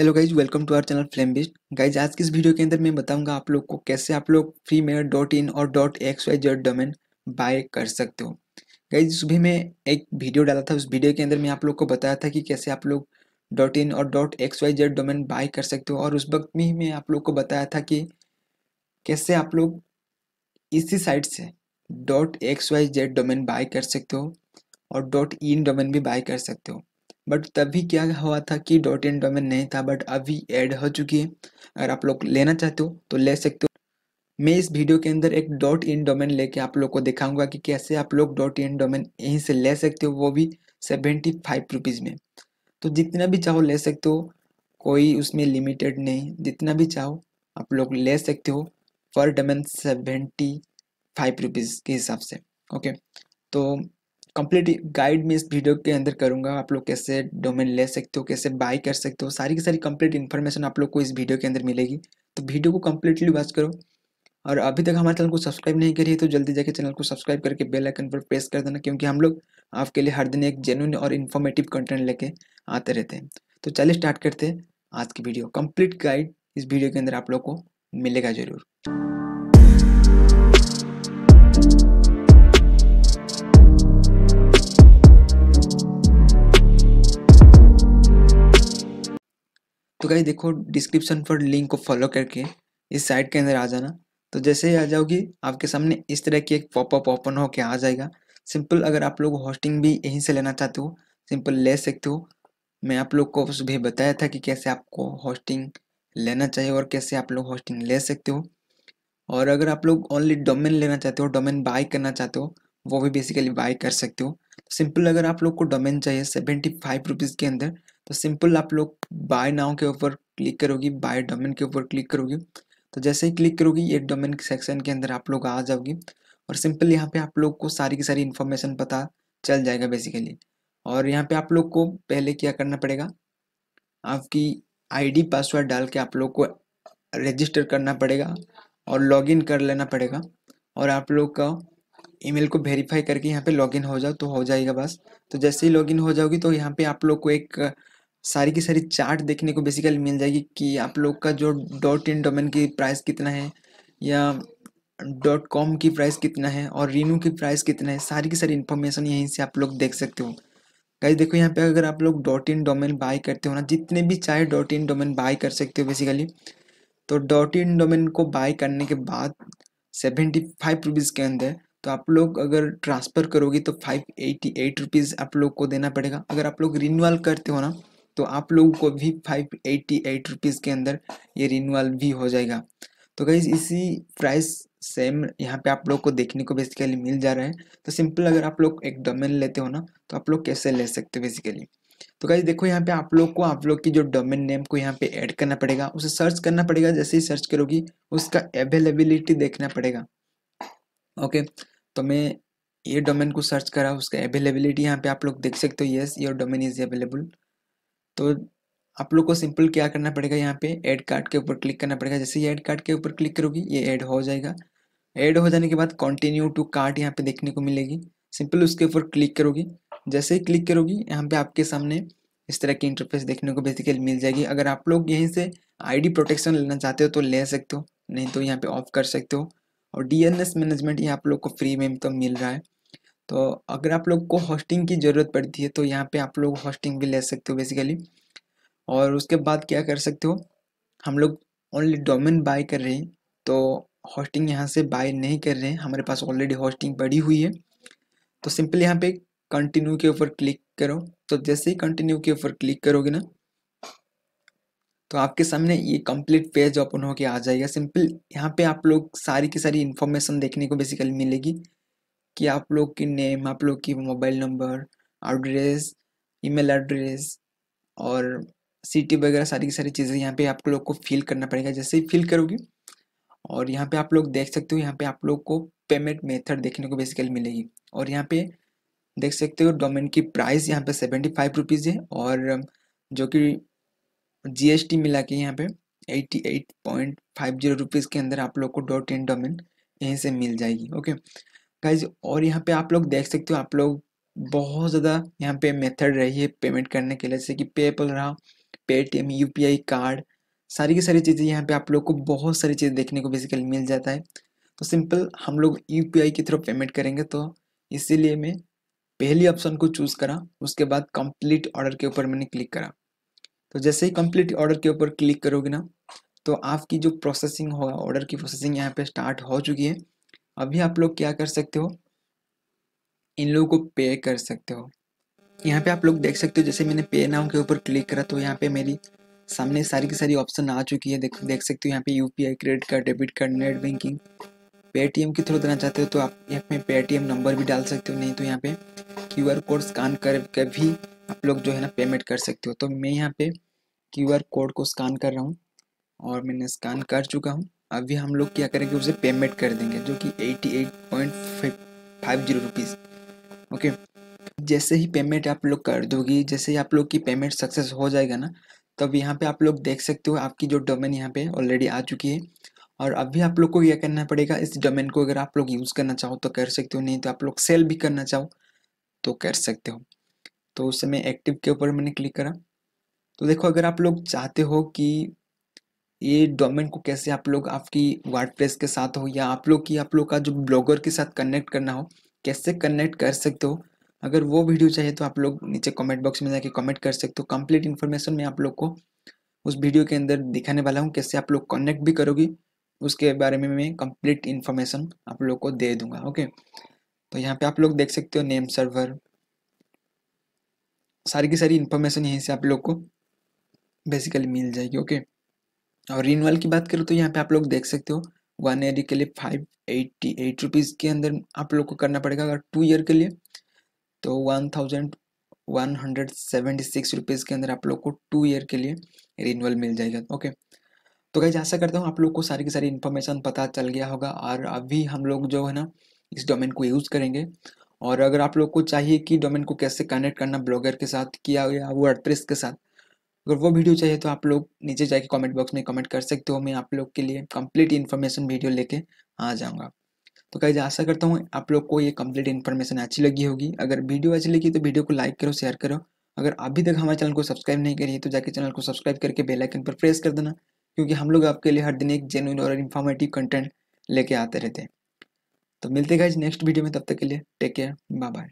hello guys welcome to our channel Flame Beast guys आज के इस वीडियो के अंदर मैं बताऊंगा आप लोग को कैसे आप लोग फ्री में डॉट इन और dot X Y Z domain buy कर सकते हो गाइज सुबह मैं एक वीडियो डाला था उस वीडियो के अंदर मैं आप लोग को बताया था कि कैसे आप लोग डॉट इन और dot X Y Z domain buy कर सकते हो और उस वक्त में ही मैं आप लोग को बताया था कि कैसे आप लोग इसी साइट से dot X Y Z domain buy कर सकते हो और डॉट इन डोमेन भी बाय कर सकते हो बट तभी क्या हुआ था कि डॉट इन डोमेन नहीं था बट अभी ऐड हो चुकी है अगर आप लोग लेना चाहते हो तो ले सकते हो मैं इस वीडियो के अंदर एक डॉट इन डोमेन लेके आप लोग को दिखाऊंगा कि कैसे आप लोग डॉट इन डोमेन यहीं से ले सकते हो वो भी सेवेंटी फाइव रुपीज़ में तो जितना भी चाहो ले सकते हो कोई उसमें लिमिटेड नहीं जितना भी चाहो आप लोग ले सकते हो पर डोमेन सेवेंटी फाइव रुपीज़ के हिसाब से ओके तो कंप्लीट गाइड मैं इस वीडियो के अंदर करूँगा आप लोग कैसे डोमेन ले सकते हो कैसे बाय कर सकते हो सारी की सारी कंप्लीट इन्फॉर्मेशन आप लोग को इस वीडियो के अंदर मिलेगी तो वीडियो को कम्प्लीटली वॉच करो और अभी तक हमारे चैनल को सब्सक्राइब नहीं करिए तो जल्दी जाके चैनल को सब्सक्राइब करके बेल आइकन पर प्रेस कर देना क्योंकि हम लोग आपके लिए हर दिन एक जेन्यून और इन्फॉर्मेटिव कंटेंट लेके आते रहते हैं तो चलिए स्टार्ट करते हैं आज की वीडियो कंप्लीट गाइड इस वीडियो के अंदर आप लोग को मिलेगा जरूर गाइस देखो डिस्क्रिप्शन पर लिंक को फॉलो करके इस साइट के अंदर आ जाना तो जैसे ही आ जाओगी आपके सामने इस तरह की एक पॉपअप ओपन हो के आ जाएगा सिंपल अगर आप लोग होस्टिंग भी यहीं से लेना चाहते हो सिंपल ले सकते हो मैं आप लोग को सुबह बताया था कि कैसे आपको होस्टिंग लेना चाहिए और कैसे आप लोग होस्टिंग ले सकते हो और अगर आप लोग ओनली डोमेन लेना चाहते हो डोमेन बाय करना चाहते हो वो भी बेसिकली बाय कर सकते हो सिंपल अगर आप लोग को डोमेन चाहिए सेवेंटी फाइव रुपीज़ के अंदर तो सिंपल आप लोग बाय नाव के ऊपर क्लिक करोगी बाय डोमेन के ऊपर क्लिक करोगी तो जैसे ही क्लिक करोगी ये डोमेन सेक्शन के अंदर आप लोग आ जाओगी और सिंपल यहाँ पे आप लोग को सारी की सारी इन्फॉर्मेशन पता चल जाएगा बेसिकली और यहाँ पे आप लोग को पहले क्या करना पड़ेगा आपकी आईडी पासवर्ड डाल के आप लोग को रजिस्टर करना पड़ेगा और लॉगिन कर लेना पड़ेगा और आप लोग का ईमेल को वेरीफाई करके यहाँ पे लॉगिन हो जाओ तो हो जाएगा बस तो जैसे ही लॉगिन हो जाओगी तो यहाँ पे आप लोग को एक सारी की सारी चार्ट देखने को बेसिकली मिल जाएगी कि आप लोग का जो डॉट इन डोमेन की प्राइस कितना है या डॉट कॉम की प्राइस कितना है और रीनू की प्राइस कितना है सारी की सारी इन्फॉर्मेशन यहीं से आप लोग देख सकते हो गाइज देखो यहाँ पे अगर आप लोग डॉट इन डोमेन बाय करते हो ना जितने भी चाहे डॉट इन डोमेन बाय कर सकते हो बेसिकली तो डॉट इन डोमेन को बाय करने के बाद सेवेंटी फाइव रुपीज़ के अंदर तो आप लोग अगर ट्रांसफ़र करोगे तो फाइव एटी एट रुपीज़ आप लोग को देना पड़ेगा अगर आप लोग रिन्यूअल करते हो ना तो आप लोगों को भी फाइव एटी एट रुपीज़ के अंदर ये रिन्यूअल भी हो जाएगा तो गाइज इसी प्राइस सेम यहाँ पे आप लोग को देखने को बेसिकली मिल जा रहा है तो सिंपल अगर आप लोग एक डोमेन लेते हो ना तो आप लोग कैसे ले सकते हो बेसिकली तो गाइज देखो यहाँ पे आप लोग को आप लोग की जो डोमेन नेम को यहाँ पे ऐड करना पड़ेगा उसे सर्च करना पड़ेगा जैसे ही सर्च करोगी उसका अवेलेबिलिटी देखना पड़ेगा ओके okay, तो मैं ये डोमेन को सर्च करा उसका अवेलेबिलिटी यहाँ पे आप लोग देख सकते हो yes your domain is available तो आप लोग को सिंपल क्या करना पड़ेगा यहाँ पे एड कार्ड के ऊपर क्लिक करना पड़ेगा जैसे ये एड कार्ड के ऊपर क्लिक करोगी ये ऐड हो जाएगा ऐड हो जाने के बाद कंटिन्यू टू कार्ड यहाँ पे देखने को मिलेगी सिंपल उसके ऊपर क्लिक करोगी जैसे ही क्लिक करोगी यहाँ पे आपके सामने इस तरह की इंटरफेस देखने को बेसिकली मिल जाएगी अगर आप लोग यहीं से आईडी प्रोटेक्शन लेना चाहते हो तो ले सकते हो नहीं तो यहाँ पे ऑफ कर सकते हो और डीएनएस मैनेजमेंट यहाँ आप लोग को फ्री में तो मिल रहा है तो अगर आप लोग को होस्टिंग की ज़रूरत पड़ती है तो यहाँ पे आप लोग होस्टिंग भी ले सकते हो बेसिकली और उसके बाद क्या कर सकते हो हम लोग ओनली डोमेन बाय कर रहे हैं तो होस्टिंग यहाँ से बाय नहीं कर रहे हैं हमारे पास ऑलरेडी होस्टिंग पड़ी हुई है तो सिंपल यहाँ पे कंटिन्यू के ऊपर क्लिक करो तो जैसे ही कंटिन्यू के ऊपर क्लिक करोगे ना तो आपके सामने ये कंप्लीट पेज ओपन होके आ जाएगा सिंपल यहाँ पे आप लोग सारी की सारी इन्फॉर्मेशन देखने को बेसिकली मिलेगी कि आप लोग की नेम आप लोग की mobile number address email address और सिटी वगैरह सारी की सारी चीज़ें यहाँ पे आप लोग को फिल करना पड़ेगा जैसे ही फिल करोगे और यहाँ पे आप लोग देख सकते हो यहाँ पे आप लोग को पेमेंट मेथड देखने को बेसिकली मिलेगी और यहाँ पे देख सकते हो डोमेन की प्राइस यहाँ पे सेवेंटी फाइव रुपीज़ है और जो कि जीएसटी मिला के यहाँ पे eighty eight point five zero rupees के अंदर आप लोग को डॉट इन डोमेन यहीं से मिल जाएगी ओके गाइज और यहाँ पे आप लोग देख सकते हो आप लोग बहुत ज़्यादा यहाँ पे मेथड रही है पेमेंट करने के लिए जैसे कि पेपल रहा पेटीएम यू कार्ड सारी की सारी चीज़ें यहाँ पे आप लोग को बहुत सारी चीज़ें देखने को बेसिकली मिल जाता है तो सिंपल हम लोग यू के थ्रू पेमेंट करेंगे तो इसीलिए मैं पहली ऑप्शन को चूज़ करा उसके बाद कंप्लीट ऑर्डर के ऊपर मैंने क्लिक करा तो जैसे ही कंप्लीट ऑर्डर के ऊपर क्लिक करोगे ना तो आपकी जो प्रोसेसिंग होगा ऑर्डर की प्रोसेसिंग यहाँ पे स्टार्ट हो चुकी है अभी आप लोग क्या कर सकते हो इन लोगों को पे कर सकते हो यहाँ पे आप लोग देख सकते हो जैसे मैंने पे नाउ के ऊपर क्लिक करा तो यहाँ पे मेरी सामने सारी की सारी ऑप्शन आ चुकी है देख देख सकते हो यहाँ पे UPI credit card debit card net banking Paytm के थ्रू देना चाहते हो तो आप यहाँ पे पेटीएम नंबर भी डाल सकते हो नहीं तो यहाँ पे क्यू आर कोड स्कैन कर भी आप लोग जो है ना पेमेंट कर सकते हो तो मैं यहाँ पे क्यू आर कोड को स्कैन कर रहा हूँ और मैंने स्कैन कर चुका हूँ अभी हम लोग क्या करेंगे उसे पेमेंट कर देंगे जो कि eighty eight point five zero rupees okay जैसे ही पेमेंट आप लोग कर दोगी जैसे ही आप लोग की पेमेंट सक्सेस हो जाएगा ना तब यहाँ पे आप लोग देख सकते हो आपकी जो डोमेन यहाँ पे ऑलरेडी आ चुकी है और अभी आप लोग को यह करना पड़ेगा इस डोमेन को अगर आप लोग यूज़ करना चाहो तो कर सकते हो नहीं तो आप लोग सेल भी करना चाहो तो कर सकते हो तो उस समय एक्टिव के ऊपर मैंने क्लिक करा तो देखो अगर आप लोग चाहते हो कि ये डोमेन को कैसे आप लोग आपकी वर्ड के साथ हो या आप लोग की आप लोग का जो ब्लॉगर के साथ कनेक्ट करना हो कैसे कनेक्ट कर सकते हो अगर वो वीडियो चाहिए तो आप लोग नीचे कमेंट बॉक्स में जाके कमेंट कर सकते हो कंप्लीट इन्फॉर्मेशन मैं आप लोग को उस वीडियो के अंदर दिखाने वाला हूँ कैसे आप लोग कनेक्ट भी करोगी उसके बारे में मैं कंप्लीट इन्फॉर्मेशन आप लोग को दे दूंगा ओके तो यहाँ पे आप लोग देख सकते हो नेम सर्वर सारी की सारी इन्फॉर्मेशन यहीं से आप लोग को बेसिकली मिल जाएगी ओके और रिनवल की बात करूँ तो यहाँ पे आप लोग देख सकते हो वन ईयर के लिए फाइव एट्टी एट रुपीज़ के अंदर आप लोग को करना पड़ेगा अगर टू ईयर के लिए तो one thousand one hundred seventy six rupees के अंदर आप लोग को टू ईयर के लिए रिनवल मिल जाएगा ओके तो कहीं आशा करता हूँ आप लोग को सारी की सारी इन्फॉर्मेशन पता चल गया होगा और अभी हम लोग जो है ना इस डोमेन को यूज़ करेंगे और अगर आप लोग को चाहिए कि डोमेन को कैसे कनेक्ट करना ब्लॉगर के साथ किया या वो एड्रेस के साथ अगर वो वीडियो चाहिए तो आप लोग नीचे जाके कमेंट बॉक्स में कमेंट कर सकते हो मैं आप लोग के लिए कंप्लीट इन्फॉर्मेशन वीडियो लेके आ जाऊँगा तो कहीं आशा करता हूँ आप लोग को ये कंप्लीट इन्फॉर्मेशन अच्छी लगी होगी अगर वीडियो अच्छी लगी तो वीडियो को लाइक करो शेयर करो अगर अभी तक हमारे चैनल को सब्सक्राइब नहीं करिए तो जाके चैनल को सब्सक्राइब करके बेलाइकन पर प्रेस कर देना क्योंकि हम लोग आपके लिए हर दिन एक जेनुइन और इन्फॉर्मेटिव कंटेंट लेके आते रहते हैं तो मिलते गाइज नेक्स्ट वीडियो में तब तक के लिए टेक केयर बाय बाय